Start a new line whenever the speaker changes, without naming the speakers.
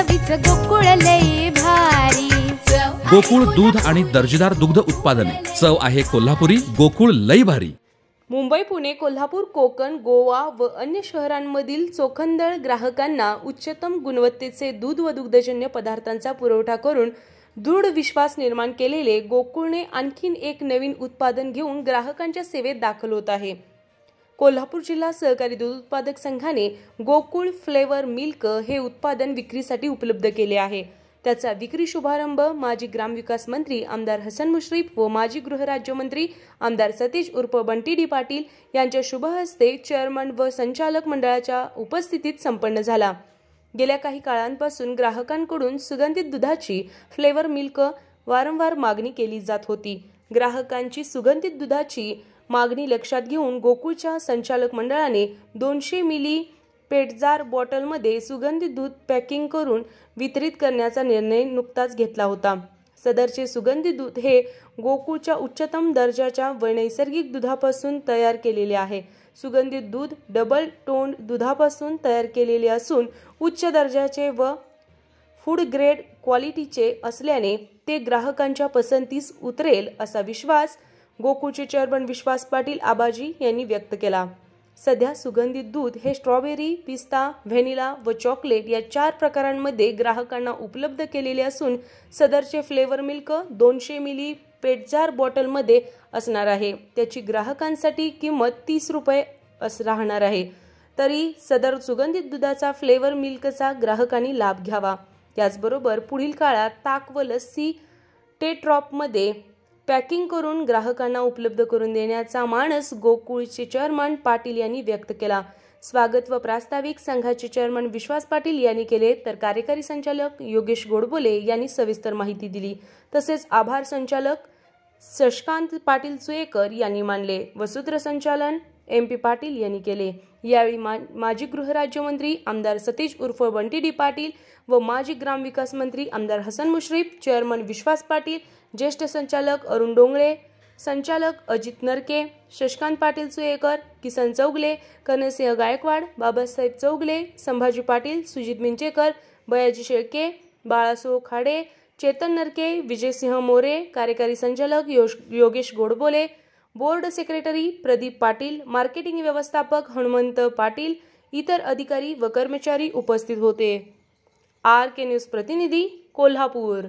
गोकुळ लय भारी गोकुळ दूध आणि दर्जेदार दुग्ध उत्पादने चव आहे कोल्हापुरी गोकुळ लई भारी मुंबई पुणे कोल्हापूर कोकण गोवा व अन्य शहरांमधील चोखंदळ ग्राहकांना उच्चतम गुणवत्तेचे दूध व दुग्धजन्य पदार्थांचा पुरवठा करून दृढ विश्वास निर्माण केलेले गोकुळने आणखीन एक नवीन उत्पादन घेऊन ग्राहकांच्या सेवेत दाखल होत आहे कोल्हापूर जिल्हा सहकारी दूध उत्पादक संघाने गोकुळ फ्लेवर मिल्क हे उत्पादन विक्रीसाठी उपलब्ध केले आहे त्याचा विक्री शुभारंभ माजी ग्रामविकास मंत्री आमदार हसन मुश्रीफ व माजी गृहराज्यमंत्री आमदार सतीश उर्फ बंटी डी पाटील यांच्या शुभहस्ते चेअरमन व संचालक मंडळाच्या उपस्थितीत संपन्न झाला गेल्या काही काळांपासून ग्राहकांकडून सुगंधित दुधाची फ्लेवर मिल्क वारंवार मागणी केली जात होती ग्राहकांची सुगंधित दुधाची मागणी लक्षात घेऊन गोकुळच्या संचालक मंडळाने दोनशे मिली पेटजार बॉटलमध्ये सुगंधित दूध पॅकिंग करून वितरित करण्याचा निर्णय नुकताच घेतला होता सदरचे सुगंधी दूध हे गोकुळच्या उच्चतम दर्जाच्या व नैसर्गिक दुधापासून तयार केलेले आहे सुगंधित दूध डबल टोंड दुधापासून तयार केलेले असून उच्च दर्जाचे व फूड ग्रेड क्वालिटीचे असल्याने ते ग्राहकांच्या पसंतीस उतरेल असा विश्वास गोकुळचे चेअरमन विश्वास पाटील आबाजी यांनी व्यक्त केला सध्या सुगंधित दूध हे स्ट्रॉबेरी पिस्ता व्हॅनिला व चॉकलेट या चार प्रकारांमध्ये ग्राहकांना उपलब्ध केलेले असून सदरचे फ्लेवर मिल्क दोनशे मिली पेटजार बॉटलमध्ये असणार आहे त्याची ग्राहकांसाठी किंमत तीस रुपये अस राहणार आहे तरी सदर सुगंधित दुधाचा फ्लेवर मिल्कचा ग्राहकांनी लाभ घ्यावा त्याचबरोबर पुढील काळात ताक व लस्सी टेट्रॉपमध्ये पॅकिंग करून ग्राहकांना उपलब्ध करून देण्याचा मानस गोकुळचे चेअरमन पाटील यांनी व्यक्त केला स्वागत व प्रास्ताविक संघाचे चेअरमन विश्वास पाटील यांनी केले तर कार्यकारी संचालक योगेश गोडबोले यांनी सविस्तर माहिती दिली तसेच आभार संचालक शशकांत पाटील चुएकर यांनी मानले वसूत्र संचालन एम पी पाटील यांनी केले यावेळी मा माजी गृहराज्यमंत्री आमदार सतीश उर्फ बंटी डी पाटील व माजी ग्रामविकास मंत्री आमदार हसन मुश्रीफ चेअरमन विश्वास पाटील ज्येष्ठ संचालक अरुण डोंगळे संचालक अजित नरके शशकांत पाटील सुयेकर किसन चौगले कर्णसिंह गायकवाड बाबासाहेब चौगले संभाजी पाटील सुजित मिंचेकर बयाजी शेळके बाळासो खाडे चेतन नरके विजयसिंह मोरे कार्यकारी संचालक योश Yogesh Godbole board secretary Pradeep Patil marketing व्यवस्थापक हनुमंत पाटील इतर अधिकारी व कर्मचारी उपस्थित होते आर के न्यूज प्रतिनिधी कोल्हापूर